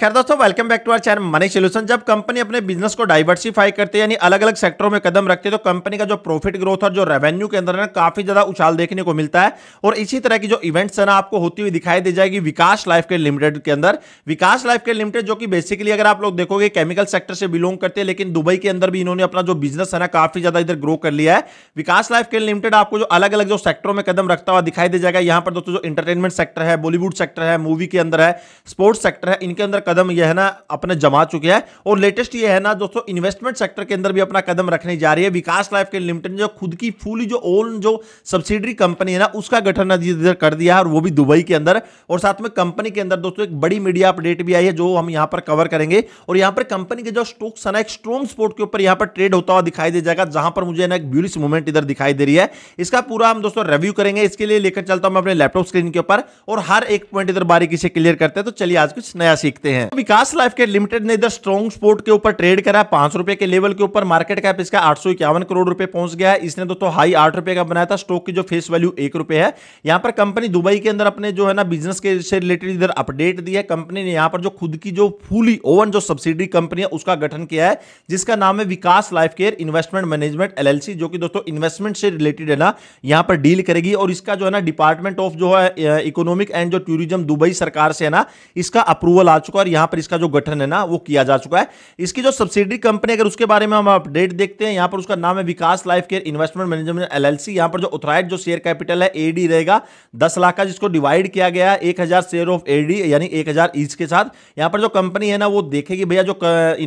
खैर दोस्तों welcome back to our channel money solution जब कंपनी अपने बिजनेस को डाइवर्सिफाई करती है यानी अलग अलग सेक्टरों में कदम रखती है तो कंपनी का जो प्रॉफिट ग्रोथ और जो रेवेन्यू के अंदर है काफी ज्यादा उछाल देखने को मिलता है और इसी तरह की जो इवेंट्स है ना आपको होती हुई दिखाई दी जाएगी विकास लाइफ केयर लिमिटेड के अंदर विकास लाइफ केयर लिमिटेड जो कि बेसिकली अगर आप लोग देखोगे केमिकल सेक्टर से बिलोंग करते हैं लेकिन दुबई के अंदर भी इन्होंने अपना जो बिजनेस है ना काफी ज्यादा इधर ग्रो कर लिया है विकास लाइफ केयर लिमिटेड आपको जो अलग अलग जो सेक्टरों में कदम रखता हुआ दिखाई दे जाएगा यहाँ पर दोस्तों जो इंटरटेनमेंट सेक्टर है बॉलीवुड सेक्टर है मूवी के अंदर है स्पोर्ट्स सेक्टर है इनके अंदर कदम यह है ना अपने जमा चुके हैं और लेटेस्ट यह है ना दोस्तों इन्वेस्टमेंट सेक्टर के अंदर भी अपना कदम रखने जा रही है विकास लाइफ के लिमिटेड जो खुद की फुल जो ओन जो सब्सिडरी कंपनी है ना उसका गठन कर दिया है और वो भी दुबई के अंदर और साथ में कंपनी के अंदर दोस्तों एक बड़ी मीडिया अपडेट भी आई है जो हम यहां पर कवर करेंगे और यहां पर कंपनी के जो स्टॉक्स है ना एक स्ट्रॉन्ग स्पोर्ट के ऊपर यहां पर ट्रेड होता हुआ दिखाई दे जाएगा जहां पर मुझे ना एक ब्यूरिस मूवमेंट इधर दिखाई दे रही है इसका पूरा हम दोस्तों रिव्यू करेंगे इसके लिए लेकर चलता हूं मैं अपने लैपटॉप स्क्रीन के ऊपर और हर एक पॉइंट इधर बारीकी से क्लियर करते हैं तो चलिए आज कुछ नया सीखते हैं हैं विकास लाइफ केयर लिमिटेड ने इधर स्ट्रॉन्ग स्पोर्ट के ऊपर ट्रेड करा पांच रुपए के लेवल के ऊपर मार्केट कैप इसका आठ करोड़ रुपए पहुंच गया है इसने दोस्तों हाई आठ रुपए का बनाया था स्टॉक की जो फेस वैल्यू एक रुपए है यहाँ पर कंपनी दुबई के अंदर अपने जो है ना बिजनेस के से रिलेटेड इधर अपडेट दी है कंपनी ने यहाँ पर जो खुद की जो फुली ओवन जो सब्सिडी कंपनी है उसका गठन किया है जिसका नाम है Vikas life care investment management LLC जो कि दोस्तों इन्वेस्टमेंट से रिलेटेड है ना यहाँ पर डील करेगी और इसका जो है ना डिपार्टमेंट ऑफ जो है इकोनॉमिक एंड जो टूरिज्म दुबई सरकार से है ना इसका अप्रूवल आ चुका है यहां पर इसका जो गठन है ना वो किया जा चुका है इसकी जो सब्सिडी कंपनी अगर उसके बारे में हम अपडेट देखते हैं यहां पर उसका नाम है Vikas life care investment management LLC यहां पर जो उथराइड जो शेयर कैपिटल है एडी रहेगा दस लाख का जिसको डिवाइड किया गया एक हजार शेयर ऑफ एडी यानी एक हजार ईच के साथ यहां पर जो कंपनी है ना वो देखेगी भैया जो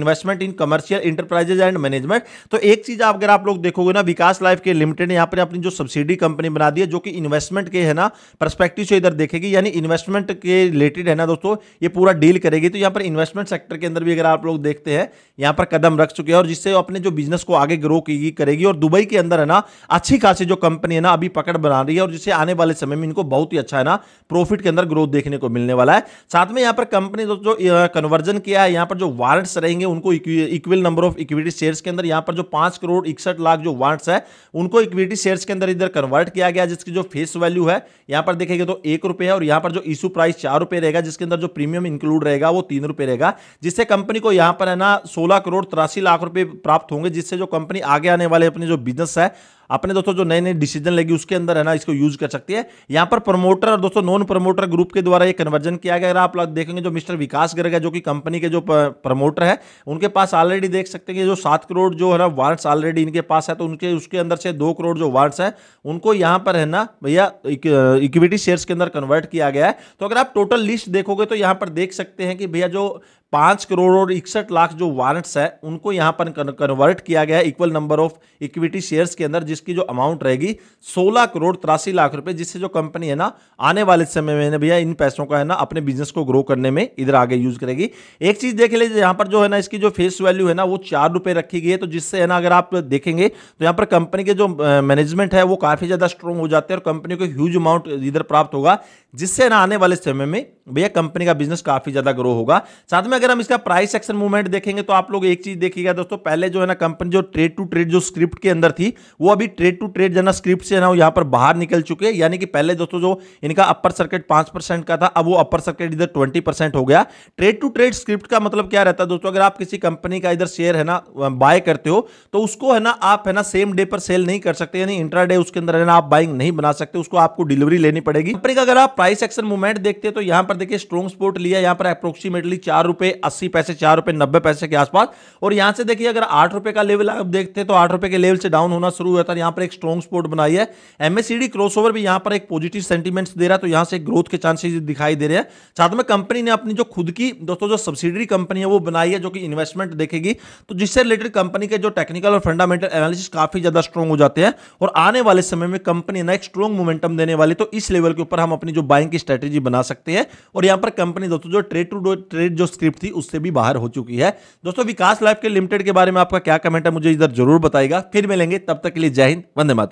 investment in commercial enterprises and management तो एक चीज अगर आप लोग देखोगे ना विकास लाइफ केयर लिमिटेड ने यहां पर अपनी जो सब्सिडी कंपनी बना दी है जो कि इन्वेस्टमेंट के है ना परस्पेक्टिव से इधर देखेगी यानी इन्वेस्टमेंट के रिलेटेड है ना दोस्तों ये पूरा डील करेगी तो यहाँ पर इन्वेस्टमेंट सेक्टर के अंदर भी अगर आप लोग देखते हैं यहाँ पर कदम रख चुके हैं और जिससे वो अपने जो बिजनेस को आगे ग्रो की करेगी और दुबई के अंदर है ना अच्छी खासी जो कंपनी है ना अभी पकड़ बना रही है और जिससे आने वाले समय में इनको बहुत ही अच्छा है ना प्रॉफिट के अंदर ग्रोथ देखने को मिलने वाला है साथ में यहाँ पर कंपनी जो, कन्वर्जन किया है यहाँ पर जो वारंट्स रहेंगे उनको equal number of equity shares के अंदर यहाँ पर जो पांच करोड़ इकसठ लाख जो वारंट्स है उनको इक्विटी शेयर्स के अंदर इधर कन्वर्ट किया गया जिसकी जो फेस वैल्यू है यहाँ पर देखेंगे तो एक रुपये है और यहाँ पर जो इशू प्राइस चार रुपये रहेगा जिसके अंदर जो प्रीमियम इंक्लूड रहेगा वो तीन रुपए रहेगा जिससे कंपनी को यहां पर है ना सोलह करोड़ तिरासी लाख रुपए प्राप्त होंगे जिससे जो कंपनी आगे आने वाले अपने जो बिजनेस है अपने दोस्तों जो नए नए डिसीजन लेगी उसके अंदर है ना इसको यूज कर सकती है यहां पर प्रमोटर और दोस्तों नॉन प्रमोटर ग्रुप के द्वारा ये कन्वर्जन किया गया आप लोग देखेंगे जो मिस्टर विकास गर्ग है जो कि कंपनी के जो प्रमोटर है उनके पास ऑलरेडी देख सकते हैं जो सात करोड़ जो है ना वार्ड्स ऑलरेडी इनके पास है तो उनके उसके अंदर से दो करोड़ जो वार्ड्स है उनको यहां पर है ना भैया इक्विटी शेयर्स के अंदर कन्वर्ट किया गया है तो अगर आप टोटल लिस्ट देखोगे तो यहां पर देख सकते हैं कि भैया जो पाँच करोड़ और इकसठ लाख जो वारंट्स है उनको यहाँ पर कन्वर्ट किया गया है equal number of equity shares के अंदर जिसकी जो अमाउंट रहेगी सोलह करोड़ तिरासी लाख रुपए जिससे जो कंपनी है ना आने वाले समय में भैया इन पैसों का है ना अपने बिजनेस को ग्रो करने में इधर आगे यूज करेगी एक चीज देख लीजिए यहाँ पर जो है ना इसकी जो फेस वैल्यू है ना वो चार रुपये रखी गई है तो जिससे है ना अगर आप देखेंगे तो यहाँ पर कंपनी के जो मैनेजमेंट है वो काफी ज्यादा स्ट्रॉन्ग हो जाते हैं और कंपनी को ह्यूज अमाउंट इधर प्राप्त होगा जिससे ना आने वाले समय में भैया कंपनी का बिजनेस काफी ज्यादा ग्रो होगा साथ में अगर हम इसका प्राइस एक्शन मूवमेंट देखेंगे तो आप लोग एक चीज देखिएगा दोस्तों पहले जो है ना कंपनी जो ट्रेड टू ट्रेड जो स्क्रिप्ट के अंदर थी वो अभी ट्रेड टू ट्रेड जाना स्क्रिप्ट से ना यहाँ पर बाहर निकल चुके हैं यानी कि पहले दोस्तों जो इनका अपर सर्किट पांच परसेंट का था अब वो अपर सर्किट इधर ट्वेंटी परसेंट हो गया ट्रेड टू ट्रेड स्क्रिप्ट का मतलब क्या रहता है दोस्तों अगर आप किसी कंपनी का इधर शेयर है ना बाय करते हो तो उसको है ना आप है ना सेम डे पर सेल नहीं कर सकते यानी इंट्रा डे उसके अंदर है ना आप बाइंग नहीं बना सकते उसको आपको डिलीवरी लेनी पड़ेगी कंपनी का अगर आप प्राइस एक्शन मूवमेंट देखते हैं तो यहाँ पर पर देखिए स्ट्रॉन्ग स्पोर्ट लिया यहां पर अप्रोक्सीमेटली चार रुपए अस्सी पैसे चार रुपए नब्बे पैसे के आसपास और यहां से देखिए अगर आठ रुपए का लेवल आप देखते हैं तो आठ रुपए के लेवल से डाउन होना शुरू हुआ था यहां पर एक स्ट्रॉन्ग स्पोर्ट बनाई है एमएससीडी क्रॉसओवर भी यहां पर एक पॉजिटिव सेंटीमेंट दे रहा है तो यहां से ग्रोथ के चांसेज दिखाई दे रहे हैं साथ में कंपनी ने अपनी जो खुद की दोस्तों जो सब्सिडी कंपनी है वो बनाई है जो कि इन्वेस्टमेंट देखेगी तो जिससे रिलेटेड कंपनी के जो टेक्निकल और फंडामेंटल एनालिसिस काफी ज्यादा स्ट्रॉन्ग हो जाते हैं और आने वाले समय में कंपनी ना एक स्ट्रॉन्ग मोमेंटम देने वाली तो इस लेवल के ऊपर हम अपनी जो बाइंग की स्ट्रेटेजी बना सकते हैं और यहां पर कंपनी दोस्तों जो ट्रेड टू ट्रेड जो स्क्रिप्ट थी उससे भी बाहर हो चुकी है दोस्तों विकास लाइफ के लिमिटेड के बारे में आपका क्या कमेंट है मुझे इधर जरूर बताएगा फिर मिलेंगे तब तक के लिए जय हिंद वंदे मातरम